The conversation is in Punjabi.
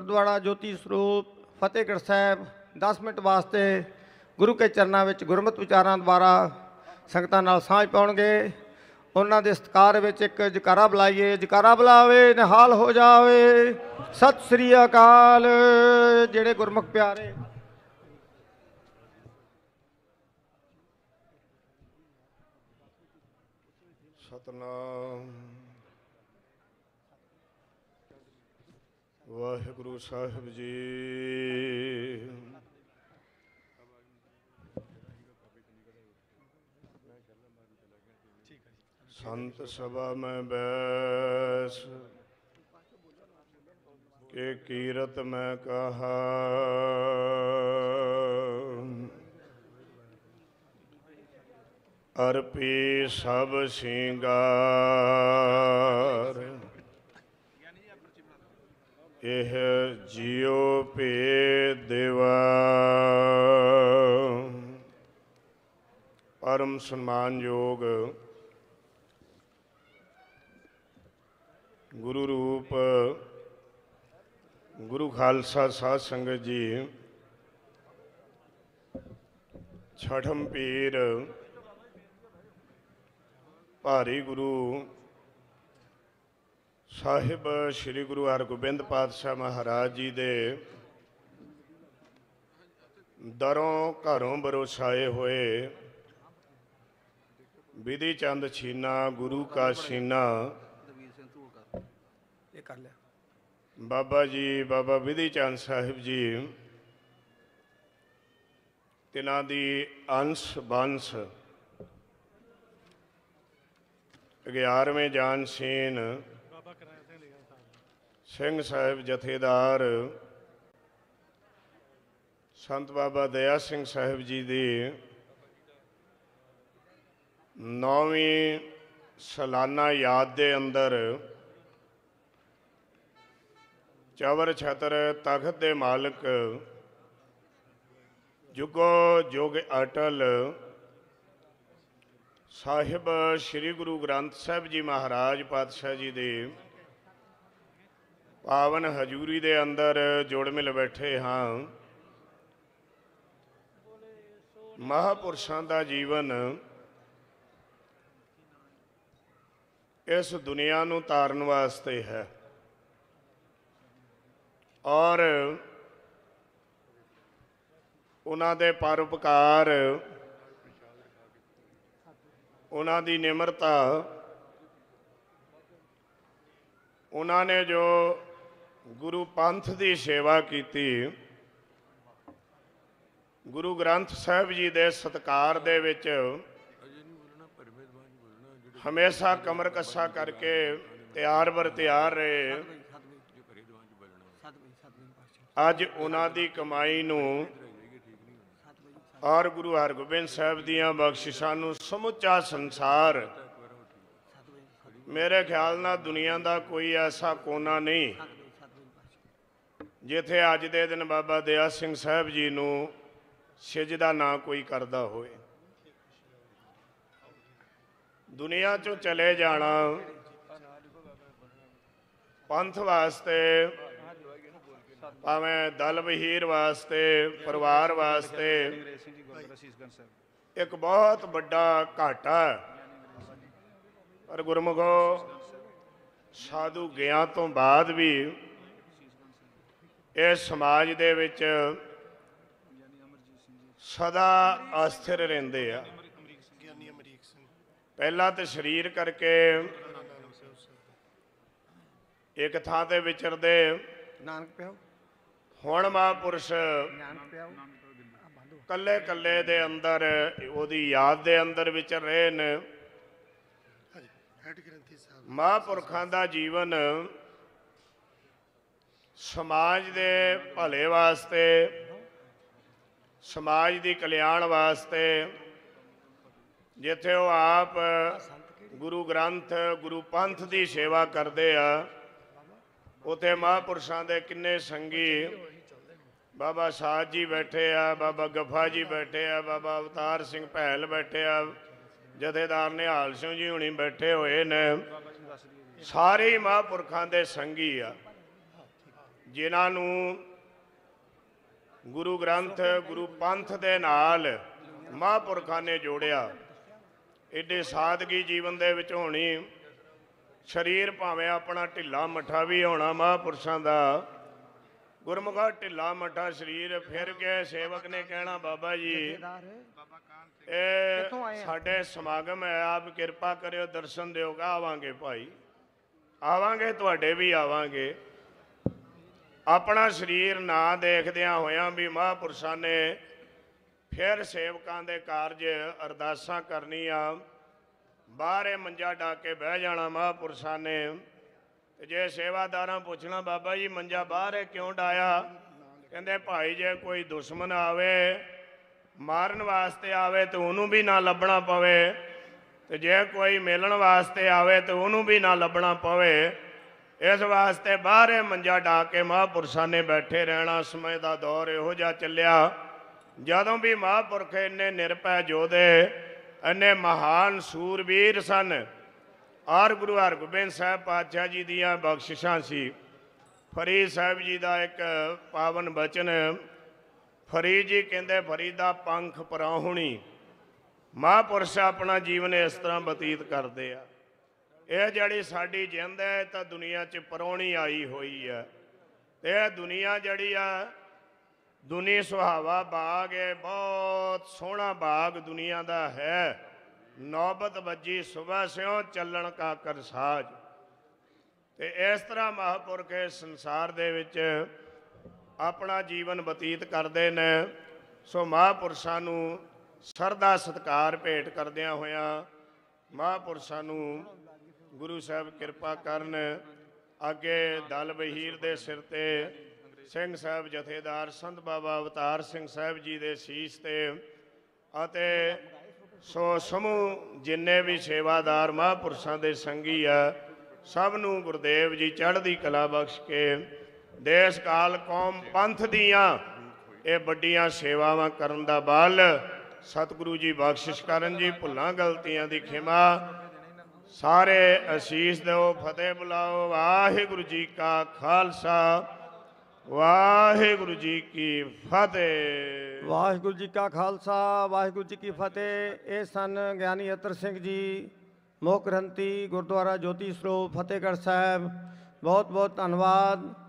ਗੁਰਦੁਆਰਾ ਜੋਤੀ ਸਰੂਪ ਫਤਿਹਗੜ ਸਾਹਿਬ 10 ਮਿੰਟ ਵਾਸਤੇ ਗੁਰੂ ਕੇ ਚਰਨਾਂ ਵਿੱਚ ਗੁਰਮਤਿ ਵਿਚਾਰਾਂ ਦੁਆਰਾ ਸੰਗਤਾਂ ਨਾਲ ਸਾਂਝ ਪਾਉਣਗੇ ਉਹਨਾਂ ਦੇ ਸਤਕਾਰ ਵਿੱਚ ਇੱਕ ਜਕਾਰਾ ਬੁਲਾਈਏ ਜਕਾਰਾ ਬੁਲਾਵੇ ਨਿਹਾਲ ਹੋ ਜਾਵੇ ਸਤਿ ਸ੍ਰੀ ਅਕਾਲ ਜਿਹੜੇ ਗੁਰਮੁਖ ਪਿਆਰੇ ਸਤਨਾਮ ਵਾਹਿਗੁਰੂ ਸਾਹਿਬ ਜੀ ਸੰਤ ਸਭਾ ਮੈਂ ਬੈਸ ਕੇ ਕੀਰਤ ਮੈਂ ਕਹਾ ਅਰਪੀ ਸਭ ਸ਼ਿੰਗਾਰ ਇਹ ਜਿਉ ਭੇ ਦੇਵਾ ਪਰਮ ਸਨਮਾਨਯੋਗ ਗੁਰੂ ਰੂਪ ਗੁਰੂ ਖਾਲਸਾ ਸਾਧ ਸੰਗਤ ਜੀ ਛਠਮ ਪੀਰ ਭਾਰੀ ਗੁਰੂ ਸਾਹਿਬ ਸ੍ਰੀ ਗੁਰੂ ਹਰਗੋਬਿੰਦ ਪਾਤਸ਼ਾਹ ਮਹਾਰਾਜ ਜੀ ਦੇ ਦਰੋਂ ਘਰੋਂ ਬਰੋਸਾਏ ਹੋਏ ਵਿਧੀ ਚੰਦ ਛੀਨਾ ਗੁਰੂ ਕਾ ਛੀਨਾ ਇਹ ਕਰ ਲਿਆ ਬਾਬਾ ਜੀ ਬਾਬਾ ਵਿਧੀ ਚੰਦ ਸਾਹਿਬ ਜੀ ਤਿਨਾਂ ਦੀ ਅੰਸ਼ ਬੰਸ 11ਵੇਂ ਜਾਨ ਸੀਨ ਸਿੰਘ ਸਾਹਿਬ ਜਥੇਦਾਰ ਸੰਤ ਬਾਬਾ ਦਇਆ ਸਿੰਘ ਸਾਹਿਬ ਜੀ ਦੇ ਨੌਵੀਂ ਸਾਲਾਨਾ ਯਾਦ ਦੇ ਅੰਦਰ ਚਵਰ ਛਤਰ ਤਖਤ ਦੇ ਮਾਲਕ ਜੁਗੋ ਜੁਗ ਅਟਲ ਸਾਹਿਬ ਸ੍ਰੀ ਗੁਰੂ ਗ੍ਰੰਥ ਸਾਹਿਬ ਜੀ ਮਹਾਰਾਜ ਪਾਤਸ਼ਾਹ ਜੀ ਦੇ ਪਾਵਨ ਹਜੂਰੀ ਦੇ ਅੰਦਰ ਜੋੜ ਮਿਲ ਬੈਠੇ ਹਾਂ ਮਹਾਪੁਰਸ਼ਾਂ ਦਾ ਜੀਵਨ ਇਸ ਦੁਨੀਆ ਨੂੰ ਤਾਰਨ ਵਾਸਤੇ ਹੈ ਔਰ ਉਹਨਾਂ ਦੇ ਪਰਉਪਕਾਰ ਉਹਨਾਂ ਦੀ ਨਿਮਰਤਾ ਉਹਨਾਂ ਨੇ ਜੋ ਗੁਰੂ ਪੰਥ ਦੀ ਸੇਵਾ ਕੀਤੀ ਗੁਰੂ ਗ੍ਰੰਥ ਸਾਹਿਬ ਜੀ ਦੇ ਸਤਕਾਰ ਦੇ ਵਿੱਚ ਹਮੇਸ਼ਾ ਕਮਰ ਕੱਸਾ ਕਰਕੇ ਤਿਆਰ ਵਰ ਤਿਆਰ ਰਹੇ ਅੱਜ ਉਹਨਾਂ ਦੀ ਕਮਾਈ ਨੂੰ ਔਰ ਗੁਰੂ ਹਰਗੋਬਿੰਦ ਸਾਹਿਬ ਦੀਆਂ ਬਖਸ਼ਿਸ਼ਾਂ ਨੂੰ ਸਮੁੱਚਾ ਸੰਸਾਰ ਮੇਰੇ ਖਿਆਲ ਨਾਲ ਦੁਨੀਆ ਦਾ ਕੋਈ ਐਸਾ ਕੋਨਾ ਨਹੀਂ ਜਿੱਥੇ ਅੱਜ ਦੇ ਦਿਨ ਬਾਬਾ ਦਇਆ ਸਿੰਘ ਸਾਹਿਬ ਜੀ ਨੂੰ ਸਿਜਦਾ ਨਾ ਕੋਈ ਕਰਦਾ ਹੋਵੇ ਦੁਨੀਆ ਚੋਂ ਚਲੇ ਜਾਣਾ ਪੰਥ ਵਾਸਤੇ ਭਾਵੇਂ ਦਲ ਵਹੀਰ ਵਾਸਤੇ ਪਰਿਵਾਰ ਵਾਸਤੇ ਇੱਕ ਬਹੁਤ ਵੱਡਾ ਘਾਟਾ ਪਰ ਗੁਰਮੁਖੋ ਸਾਧੂ ਗਿਆ ਤੋਂ ਬਾਅਦ ਵੀ ਇਹ ਸਮਾਜ ਦੇ ਵਿੱਚ ਸਦਾ ਅਸਥਿਰ ਰਹਿੰਦੇ ਆ ਪਹਿਲਾਂ ਤੇ ਸਰੀਰ ਕਰਕੇ ਇੱਕ ਥਾਂ ਤੇ ਵਿਚਰਦੇ ਨਾਨਕ ਪਿਆਉ ਹੁਣ ਮਹਾਪੁਰਸ਼ ਕੱਲੇ ਕੱਲੇ ਦੇ ਅੰਦਰ ਉਹਦੀ ਯਾਦ ਦੇ ਅੰਦਰ ਵਿਚਰ ਰਹੇ ਨੇ ਮਹਾਪੁਰਖਾਂ ਦਾ ਜੀਵਨ ਸਮਾਜ ਦੇ ਭਲੇ ਵਾਸਤੇ ਸਮਾਜ ਦੀ ਕਲਿਆਣ ਵਾਸਤੇ ਜਿੱਥੇ ਉਹ ਆਪ ਗੁਰੂ ਗ੍ਰੰਥ ਗੁਰੂ ਪੰਥ ਦੀ ਸੇਵਾ ਕਰਦੇ ਆ ਉਥੇ ਮਹਾਪੁਰਸ਼ਾਂ ਦੇ ਕਿੰਨੇ ਸੰਗੀ ਬਾਬਾ ਸਾਧ ਜੀ ਬੈਠੇ ਆ ਬਾਬਾ ਗੱਫਾ ਜੀ ਬੈਠੇ ਆ ਬਾਬਾ ਅਵਤਾਰ ਸਿੰਘ ਭੈਲ ਬੈਠੇ ਆ ਜਥੇਦਾਰ ਨਿਹਾਲ ਸਿੰਘ ਜੀ ਹੁਣੀ ਬੈਠੇ ਹੋਏ ਨੇ ਸਾਰੇ ਮਹਾਪੁਰਖਾਂ ਦੇ ਸੰਗੀ ਆ ਜਿਨ੍ਹਾਂ ਨੂੰ ਗੁਰੂ ਗ੍ਰੰਥ ਗੁਰੂ ਪੰਥ ਦੇ ਨਾਲ ਮਹਾਂਪੁਰਖਾਂ ਨੇ ਜੋੜਿਆ ਐਡੇ ਸਾਦਗੀ ਜੀਵਨ ਦੇ ਵਿੱਚ ਹੋਣੀ ਸਰੀਰ ਭਾਵੇਂ ਆਪਣਾ ਢਿੱਲਾ ਮਠਾ ਵੀ ਹੋਣਾ ਮਹਾਂਪੁਰਸ਼ਾਂ ਦਾ ਗੁਰਮੁਖਾ ਢਿੱਲਾ ਮਠਾ ਸਰੀਰ ਫਿਰ ਕੇ ਸੇਵਕ ਨੇ ਕਹਿਣਾ ਬਾਬਾ ਜੀ ਇਹ ਸਾਡੇ ਸਮਾਗਮ ਹੈ ਆਪ ਕਿਰਪਾ ਕਰਿਓ ਦਰਸ਼ਨ ਦਿਓਗਾ ਆਵਾਂਗੇ ਭਾਈ ਆਵਾਂਗੇ ਤੁਹਾਡੇ ਵੀ ਆਵਾਂਗੇ ਆਪਣਾ ਸਰੀਰ ਨਾ ਦੇਖਦਿਆਂ ਹੋਇਆਂ ਵੀ ਮਹਾਪੁਰਸ਼ਾਂ ਨੇ ਫਿਰ ਸੇਵਕਾਂ ਦੇ ਕਾਰਜ ਅਰਦਾਸਾਂ ਕਰਨੀਆਂ ਬਾਹਰੇ ਮੰਜਾ ਢਾ ਕੇ ਬਹਿ ਜਾਣਾ ਮਹਾਪੁਰਸ਼ਾਂ ਨੇ ਜੇ ਸੇਵਾਦਾਰਾਂ ਪੁੱਛਣਾ ਬਾਬਾ ਜੀ ਮੰਜਾ ਬਾਹਰ ਕਿਉਂ ਢਾਇਆ ਕਹਿੰਦੇ ਭਾਈ ਜੇ ਕੋਈ ਦੁਸ਼ਮਣ ਆਵੇ ਮਾਰਨ ਵਾਸਤੇ ਆਵੇ ਤੇ ਉਹਨੂੰ ਵੀ ਨਾ ਲੱਭਣਾ ਪਵੇ ਤੇ ਜੇ ਕੋਈ ਮਿਲਣ ਵਾਸਤੇ ਆਵੇ ਤੇ ਉਹਨੂੰ ਵੀ ਨਾ ਲੱਭਣਾ ਪਵੇ ਇਸ ਵਾਸਤੇ ਬਾਹਰੇ ਮੰਜਾ ਢਾ ਕੇ ਮਹਾਪੁਰਸ਼ਾਂ ਨੇ ਬੈਠੇ ਰਹਿਣਾ ਸਮੇਂ ਦਾ ਦੌਰ ਇਹੋ ਜਿਹਾ ਚੱਲਿਆ ਜਦੋਂ ਵੀ ਮਹਾਪੁਰਖ ਇੰਨੇ ਨਿਰਪੈ ਜੋਧੇ ਇੰਨੇ ਮਹਾਨ ਸੂਰਬੀਰ ਸਨ ਆਰ ਗੁਰੂ ਹਰਗੋਬਿੰਦ ਸਾਹਿਬ ਪਾਤਸ਼ਾਹ ਜੀ ਦੀਆਂ ਬਖਸ਼ਿਸ਼ਾਂ ਸੀ ਫਰੀਦ ਸਾਹਿਬ ਜੀ ਦਾ ਇੱਕ ਪਾਵਨ ਬਚਨ ਫਰੀਦ ਜੀ ਕਹਿੰਦੇ ਫਰੀਦਾ ਪੰਖ ਪਰਾਹੁਣੀ ਮਹਾਪੁਰਸ਼ ਆਪਣਾ ਜੀਵਨ ਇਸ ਤਰ੍ਹਾਂ ਬਤੀਤ ਕਰਦੇ ਆ ਇਹ ਜਿਹੜੀ ਸਾਡੀ ਜਿੰਦ ਹੈ ਇਹ ਤਾਂ ਦੁਨੀਆ 'ਚ ਪਰੌਣੀ ਆਈ ਹੋਈ ਹੈ ਤੇ ਇਹ ਦੁਨੀਆ ਜਿਹੜੀ ਆ ਦੁਨੀ ਸੁਹਾਵਾ ਬਾਗ ਹੈ ਬਹੁਤ ਸੋਹਣਾ ਬਾਗ ਦੁਨੀਆ ਦਾ ਹੈ ਨੌਬਤ ਵੱਜੀ ਸਵੇਰ ਸਿਓ ਚੱਲਣ ਕਾ ਕਰ ਸਾਜ ਤੇ ਇਸ ਤਰ੍ਹਾਂ ਮਹਾਪੁਰਖ ਇਸ ਸੰਸਾਰ ਦੇ ਵਿੱਚ ਆਪਣਾ ਜੀਵਨ ਬਤੀਤ ਕਰਦੇ ਨੇ ਸੋ ਮਹਾਪੁਰਸ਼ਾਂ ਨੂੰ ਸਰਦਾ ਸਤਕਾਰ ਭੇਟ ਕਰਦਿਆਂ ਹੋਇਆਂ ਮਹਾਪੁਰਸ਼ਾਂ ਨੂੰ ਗੁਰੂ ਸਾਹਿਬ ਕਿਰਪਾ ਕਰਨ ਅੱਗੇ ਦਲ ਬਹੀਰ ਦੇ ਸਿਰ ਤੇ ਸਿੰਘ ਸਾਹਿਬ ਜਥੇਦਾਰ ਸੰਤ ਬਾਬਾ ਅਵਤਾਰ ਸਿੰਘ ਸਾਹਿਬ ਜੀ ਦੇ ਸੀਸ ਤੇ ਅਤੇ ਸੋ ਸਮੂਹ ਜਿੰਨੇ ਵੀ ਸੇਵਾਦਾਰ ਮਹਾਂਪੁਰਸ਼ਾਂ ਦੇ ਸੰਗੀ ਆ ਸਭ ਨੂੰ ਗੁਰਦੇਵ ਜੀ ਚੜ੍ਹਦੀ ਕਲਾ ਬਖਸ਼ ਕੇ ਦੇਸ਼ ਕਾਲ ਕੌਮ ਪੰਥ ਦੀਆਂ ਇਹ ਵੱਡੀਆਂ ਸੇਵਾਵਾਂ ਕਰਨ ਦਾ ਬਲ ਸਤਿਗੁਰੂ ਜੀ ਬਖਸ਼ਿਸ਼ ਕਰਨ ਜੀ ਭੁੱਲਾਂ ਗਲਤੀਆਂ ਦੀ ਖਿਮਾ ਸਾਰੇ ਅਸੀਸ ਦਿਓ ਫਤਿਹ ਬੁਲਾਓ ਵਾਹਿਗੁਰੂ ਜੀ ਕਾ ਖਾਲਸਾ ਵਾਹਿਗੁਰੂ ਜੀ ਕੀ ਫਤਿਹ ਵਾਹਿਗੁਰੂ ਜੀ ਕਾ ਖਾਲਸਾ ਵਾਹਿਗੁਰੂ ਜੀ ਕੀ ਫਤਿਹ ਇਹ ਸਨ ਗਿਆਨੀ ਅਤਰ ਸਿੰਘ ਜੀ ਮੋਹਕਰੰਤੀ ਗੁਰਦੁਆਰਾ ਜੋਤੀ ਸਰੂਪ ਫਤਿਹਗੜ੍ਹ ਸਾਹਿਬ ਬਹੁਤ ਬਹੁਤ ਧੰਨਵਾਦ